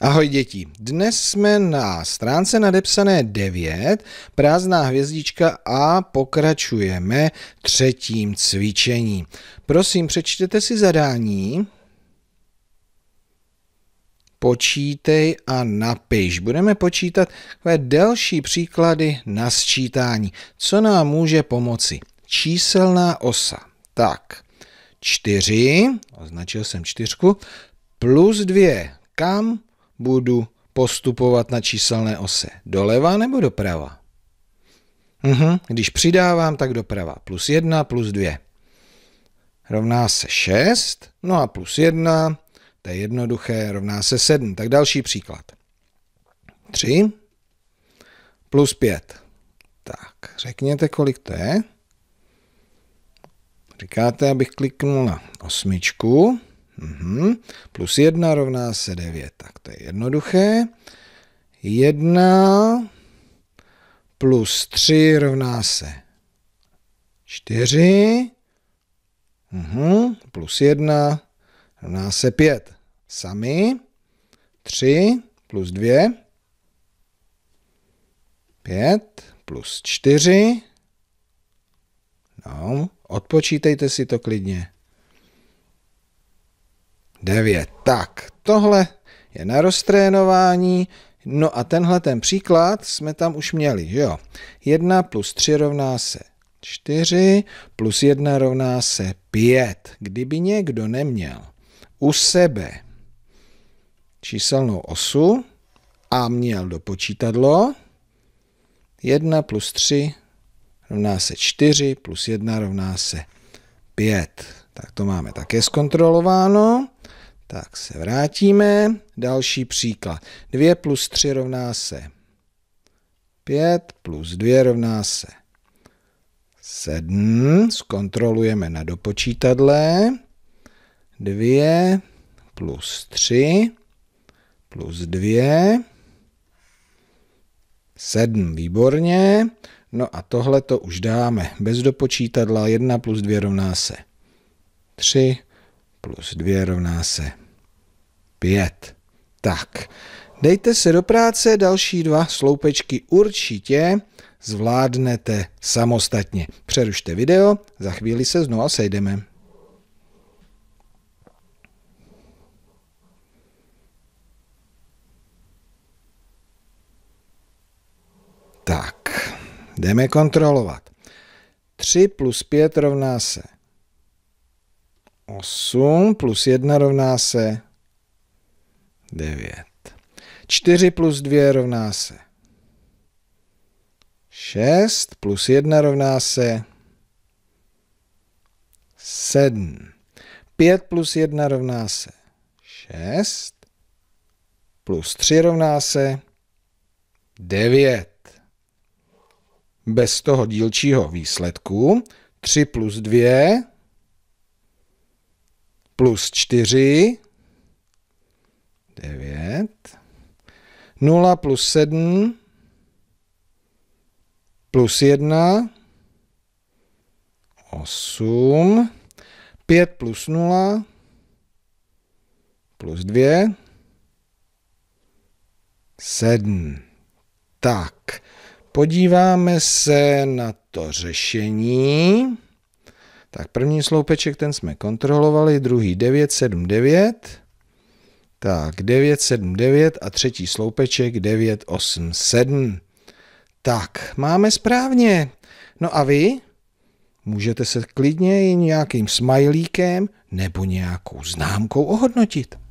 Ahoj děti, dnes jsme na stránce nadepsané 9, prázdná hvězdička a pokračujeme třetím cvičení. Prosím, přečtěte si zadání, počítej a napiš. Budeme počítat takové delší příklady na sčítání. Co nám může pomoci? Číselná osa. Tak, 4, označil jsem čtyřku, plus 2, kam budu postupovat na číselné ose? Doleva nebo doprava? Uhum. Když přidávám, tak doprava. Plus 1 plus 2 rovná se 6, no a plus 1, to je jednoduché, rovná se 7. Tak další příklad. 3 plus 5. Tak, řekněte, kolik to je. Říkáte, abych kliknul na osmičku. Mhm. Plus 1 rovná se 9. Tak to je jednoduché. 1 plus 3 rovná se 4. Mhm. Plus 1 rovná se 5. Sami. 3 plus 2. 5 plus 4. No, odpočítejte si to klidně. 9. Tak, tohle je na roztrénování. No a tenhle ten příklad jsme tam už měli, jo? 1 plus 3 rovná se 4, plus 1 rovná se 5. Kdyby někdo neměl u sebe číselnou osu a měl do počítadlo, 1 plus 3 rovná se 4, plus 1 rovná se 5. Tak to máme také zkontrolováno. Tak se vrátíme. Další příklad. 2 plus 3 rovná se 5 plus 2 rovná se 7. Zkontrolujeme na dopočítadle. 2 plus 3 plus 2. 7. Výborně. No a tohle to už dáme bez dopočítadla. 1 plus 2 rovná se 3 plus 2 rovná se 5. Tak, dejte se do práce, další dva sloupečky určitě zvládnete samostatně. Přerušte video, za chvíli se znovu sejdeme. Tak, jdeme kontrolovat. 3 plus 5 rovná se 8 plus 1 rovná se 9. 4 plus 2 rovná se 6 plus 1 rovná se 7. 5 plus 1 rovná se 6 plus 3 rovná se 9. Bez toho dílčího výsledku 3 plus 2 plus 4, 9, 0 plus 7, plus 1, 8, 5 plus 0, plus 2, 7. Tak, podíváme se na to řešení. Tak první sloupeček, ten jsme kontrolovali, druhý 979, tak 979 a třetí sloupeček 987. Tak, máme správně. No a vy? Můžete se klidně i nějakým smajlíkem nebo nějakou známkou ohodnotit.